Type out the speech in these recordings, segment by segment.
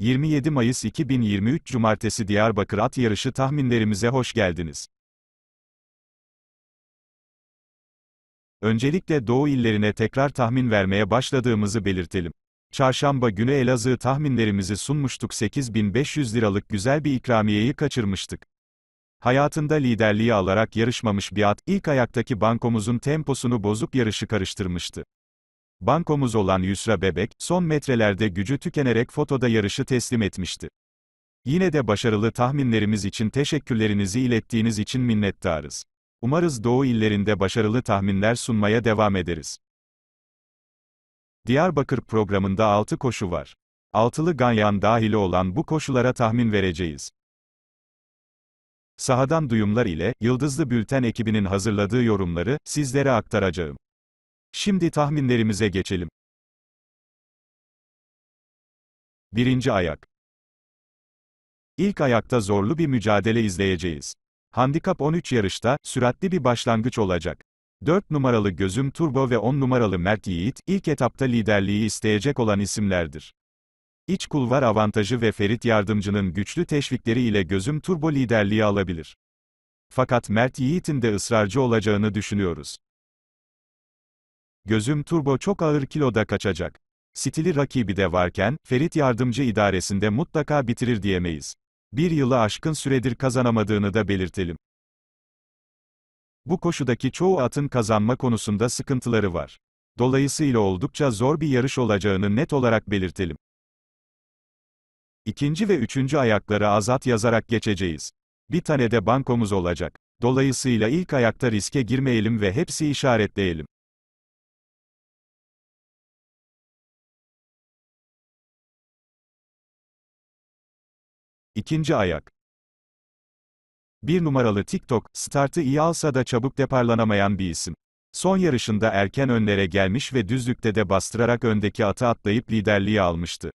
27 Mayıs 2023 Cumartesi Diyarbakır At Yarışı tahminlerimize hoş geldiniz. Öncelikle Doğu illerine tekrar tahmin vermeye başladığımızı belirtelim. Çarşamba günü Elazığ tahminlerimizi sunmuştuk 8500 liralık güzel bir ikramiyeyi kaçırmıştık. Hayatında liderliği alarak yarışmamış bir at, ilk ayaktaki bankomuzun temposunu bozuk yarışı karıştırmıştı. Bankomuz olan Yusra Bebek, son metrelerde gücü tükenerek fotoda yarışı teslim etmişti. Yine de başarılı tahminlerimiz için teşekkürlerinizi ilettiğiniz için minnettarız. Umarız Doğu illerinde başarılı tahminler sunmaya devam ederiz. Diyarbakır programında 6 koşu var. Altılı ganyan dahili olan bu koşulara tahmin vereceğiz. Sahadan duyumlar ile Yıldızlı Bülten ekibinin hazırladığı yorumları sizlere aktaracağım. Şimdi tahminlerimize geçelim. Birinci ayak. İlk ayakta zorlu bir mücadele izleyeceğiz. Handikap 13 yarışta, süratli bir başlangıç olacak. 4 numaralı Gözüm Turbo ve 10 numaralı Mert Yiğit, ilk etapta liderliği isteyecek olan isimlerdir. İç kulvar avantajı ve Ferit Yardımcı'nın güçlü teşvikleri ile Gözüm Turbo liderliği alabilir. Fakat Mert Yiğit'in de ısrarcı olacağını düşünüyoruz. Gözüm turbo çok ağır kiloda kaçacak. Stili rakibi de varken, Ferit yardımcı idaresinde mutlaka bitirir diyemeyiz. Bir yılı aşkın süredir kazanamadığını da belirtelim. Bu koşudaki çoğu atın kazanma konusunda sıkıntıları var. Dolayısıyla oldukça zor bir yarış olacağını net olarak belirtelim. İkinci ve üçüncü ayakları azat yazarak geçeceğiz. Bir tane de bankomuz olacak. Dolayısıyla ilk ayakta riske girmeyelim ve hepsi işaretleyelim. İkinci ayak. Bir numaralı TikTok, startı iyi alsa da çabuk deparlanamayan bir isim. Son yarışında erken önlere gelmiş ve düzlükte de bastırarak öndeki atı atlayıp liderliği almıştı.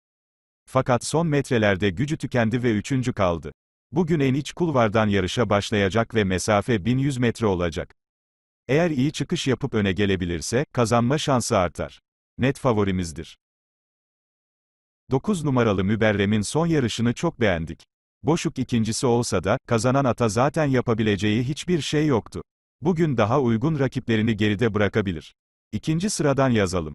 Fakat son metrelerde gücü tükendi ve üçüncü kaldı. Bugün en iç kulvardan yarışa başlayacak ve mesafe 1100 metre olacak. Eğer iyi çıkış yapıp öne gelebilirse, kazanma şansı artar. Net favorimizdir. 9 numaralı Müberrem'in son yarışını çok beğendik. Boşuk ikincisi olsa da, kazanan ata zaten yapabileceği hiçbir şey yoktu. Bugün daha uygun rakiplerini geride bırakabilir. İkinci sıradan yazalım.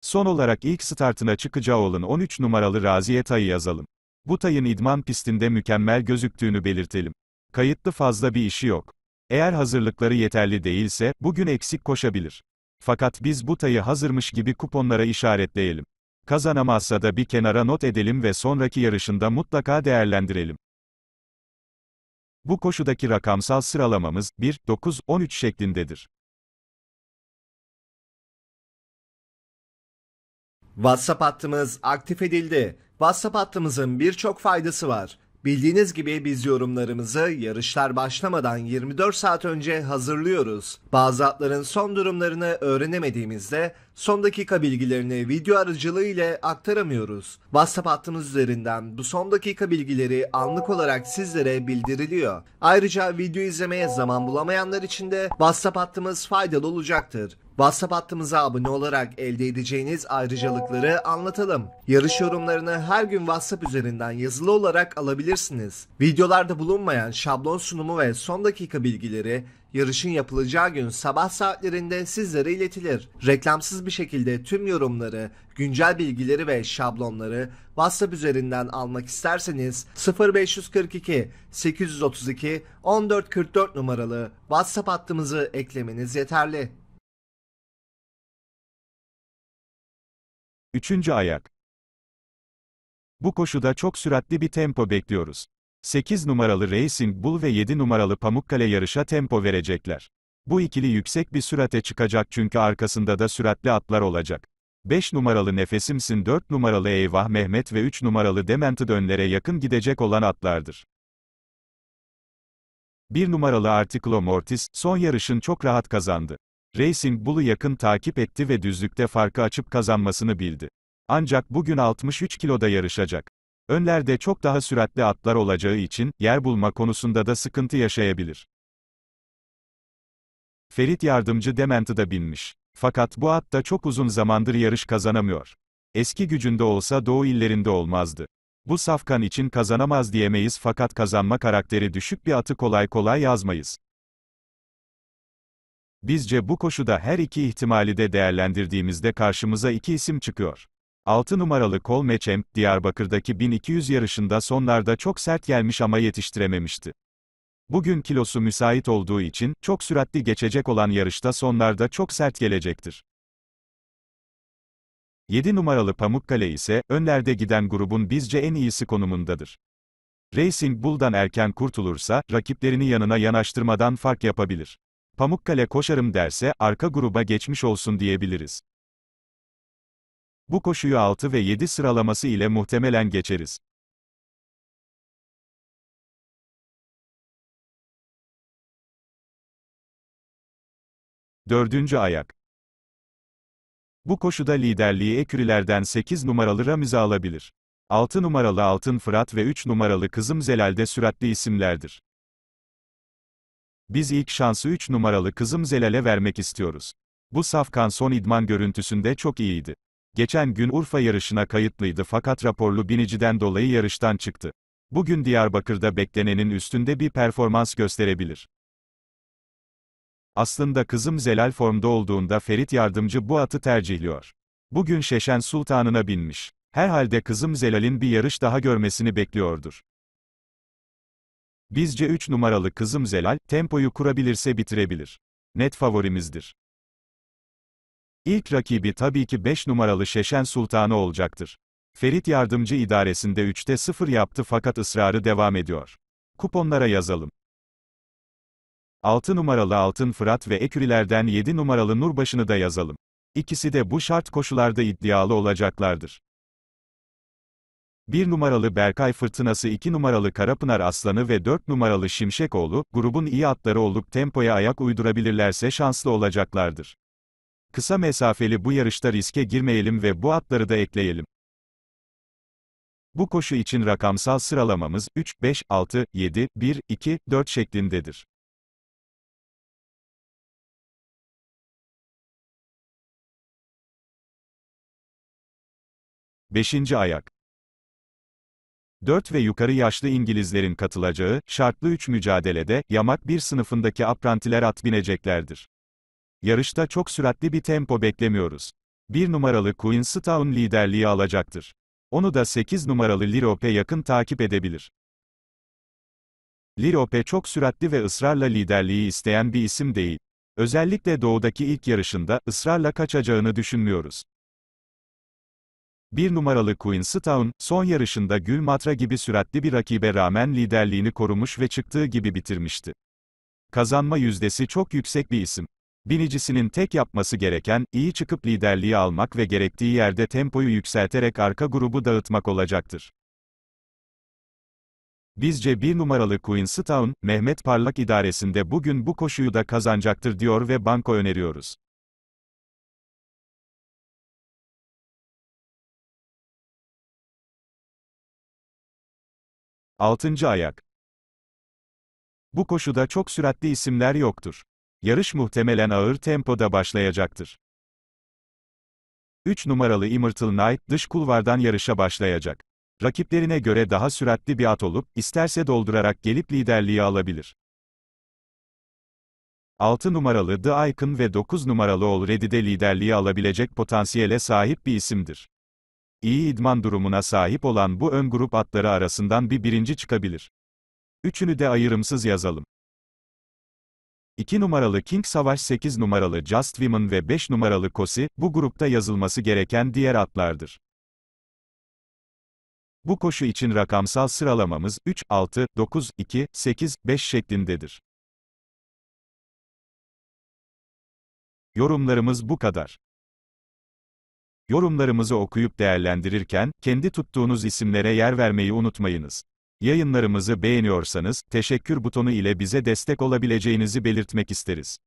Son olarak ilk startına çıkacağı olan 13 numaralı Raziye Tay'ı yazalım. Bu tayın idman pistinde mükemmel gözüktüğünü belirtelim. Kayıtlı fazla bir işi yok. Eğer hazırlıkları yeterli değilse, bugün eksik koşabilir. Fakat biz bu tayı hazırmış gibi kuponlara işaretleyelim. Kazanamazsa da bir kenara not edelim ve sonraki yarışında mutlaka değerlendirelim. Bu koşudaki rakamsal sıralamamız 1, 9, 13 şeklindedir. WhatsApp hattımız aktif edildi. WhatsApp hattımızın birçok faydası var. Bildiğiniz gibi biz yorumlarımızı yarışlar başlamadan 24 saat önce hazırlıyoruz. Bazı atların son durumlarını öğrenemediğimizde son dakika bilgilerini video aracılığı ile aktaramıyoruz. WhatsApp hattımız üzerinden bu son dakika bilgileri anlık olarak sizlere bildiriliyor. Ayrıca video izlemeye zaman bulamayanlar için de WhatsApp hattımız faydalı olacaktır. WhatsApp hattımıza abone olarak elde edeceğiniz ayrıcalıkları anlatalım. Yarış yorumlarını her gün WhatsApp üzerinden yazılı olarak alabilirsiniz. Videolarda bulunmayan şablon sunumu ve son dakika bilgileri Yarışın yapılacağı gün sabah saatlerinde sizlere iletilir. Reklamsız bir şekilde tüm yorumları, güncel bilgileri ve şablonları WhatsApp üzerinden almak isterseniz 0542 832 1444 numaralı WhatsApp hattımızı eklemeniz yeterli. Üçüncü ayak. Bu koşuda çok süratli bir tempo bekliyoruz. 8 numaralı Racing Bull ve 7 numaralı Pamukkale yarışa tempo verecekler. Bu ikili yüksek bir sürate çıkacak çünkü arkasında da süratli atlar olacak. 5 numaralı Nefesimsin 4 numaralı Eyvah Mehmet ve 3 numaralı Demented önlere yakın gidecek olan atlardır. 1 numaralı Articulo Mortis, son yarışın çok rahat kazandı. Racing Bull'u yakın takip etti ve düzlükte farkı açıp kazanmasını bildi. Ancak bugün 63 kiloda yarışacak. Önlerde çok daha süratli atlar olacağı için, yer bulma konusunda da sıkıntı yaşayabilir. Ferit yardımcı Dement'ı binmiş. Fakat bu at da çok uzun zamandır yarış kazanamıyor. Eski gücünde olsa doğu illerinde olmazdı. Bu safkan için kazanamaz diyemeyiz fakat kazanma karakteri düşük bir atı kolay kolay yazmayız. Bizce bu koşuda her iki ihtimali de değerlendirdiğimizde karşımıza iki isim çıkıyor. 6 numaralı Kol Meçem, Diyarbakır'daki 1200 yarışında sonlarda çok sert gelmiş ama yetiştirememişti. Bugün kilosu müsait olduğu için, çok süratli geçecek olan yarışta sonlarda çok sert gelecektir. 7 numaralı Pamukkale ise, önlerde giden grubun bizce en iyisi konumundadır. Racing Bull'dan erken kurtulursa, rakiplerini yanına yanaştırmadan fark yapabilir. Pamukkale koşarım derse, arka gruba geçmiş olsun diyebiliriz. Bu koşuyu 6 ve 7 sıralaması ile muhtemelen geçeriz. Dördüncü ayak. Bu koşuda liderliği ekürilerden 8 numaralı Ramize alabilir. 6 numaralı Altın Fırat ve 3 numaralı Kızım Zelal de süratli isimlerdir. Biz ilk şansı 3 numaralı Kızım Zelal'e vermek istiyoruz. Bu safkan son idman görüntüsünde çok iyiydi. Geçen gün Urfa yarışına kayıtlıydı fakat raporlu biniciden dolayı yarıştan çıktı. Bugün Diyarbakır'da beklenenin üstünde bir performans gösterebilir. Aslında kızım Zelal formda olduğunda Ferit yardımcı bu atı tercihliyor. Bugün Şeşen Sultan'ına binmiş. Herhalde kızım Zelal'in bir yarış daha görmesini bekliyordur. Bizce 3 numaralı kızım Zelal, tempoyu kurabilirse bitirebilir. Net favorimizdir. İlk rakibi tabii ki 5 numaralı Şeşen Sultanı olacaktır. Ferit yardımcı idaresinde 3'te 0 yaptı fakat ısrarı devam ediyor. Kuponlara yazalım. 6 numaralı Altın Fırat ve Ekürilerden 7 numaralı Nurbaşı'nı da yazalım. İkisi de bu şart koşularda iddialı olacaklardır. 1 numaralı Berkay Fırtınası 2 numaralı Karapınar Aslanı ve 4 numaralı Şimşekoğlu, grubun iyi atları olup tempoya ayak uydurabilirlerse şanslı olacaklardır. Kısa mesafeli bu yarışta riske girmeyelim ve bu atları da ekleyelim. Bu koşu için rakamsal sıralamamız 3, 5, 6, 7, 1, 2, 4 şeklindedir. Beşinci ayak 4 ve yukarı yaşlı İngilizlerin katılacağı, şartlı 3 mücadelede, yamak bir sınıfındaki aprantiler at bineceklerdir. Yarışta çok süratli bir tempo beklemiyoruz. Bir numaralı Queenstown liderliği alacaktır. Onu da 8 numaralı Lirope yakın takip edebilir. Lirope çok süratli ve ısrarla liderliği isteyen bir isim değil. Özellikle doğudaki ilk yarışında ısrarla kaçacağını düşünmüyoruz. Bir numaralı Queenstown, son yarışında Gül Matra gibi süratli bir rakibe rağmen liderliğini korumuş ve çıktığı gibi bitirmişti. Kazanma yüzdesi çok yüksek bir isim. Binicisinin tek yapması gereken, iyi çıkıp liderliği almak ve gerektiği yerde tempoyu yükselterek arka grubu dağıtmak olacaktır. Bizce bir numaralı Queenstown, Mehmet Parlak idaresinde bugün bu koşuyu da kazanacaktır diyor ve banko öneriyoruz. Altıncı ayak. Bu koşuda çok süratli isimler yoktur. Yarış muhtemelen ağır tempoda başlayacaktır. 3 numaralı Immortal Knight dış kulvardan yarışa başlayacak. Rakiplerine göre daha süratli bir at olup, isterse doldurarak gelip liderliği alabilir. 6 numaralı The Icon ve 9 numaralı Already'de liderliği alabilecek potansiyele sahip bir isimdir. İyi idman durumuna sahip olan bu ön grup atları arasından bir birinci çıkabilir. Üçünü de ayırımsız yazalım. 2 numaralı King Savaş 8 numaralı Just Women ve 5 numaralı Kosi, bu grupta yazılması gereken diğer atlardır. Bu koşu için rakamsal sıralamamız 3, 6, 9, 2, 8, 5 şeklindedir. Yorumlarımız bu kadar. Yorumlarımızı okuyup değerlendirirken, kendi tuttuğunuz isimlere yer vermeyi unutmayınız. Yayınlarımızı beğeniyorsanız, teşekkür butonu ile bize destek olabileceğinizi belirtmek isteriz.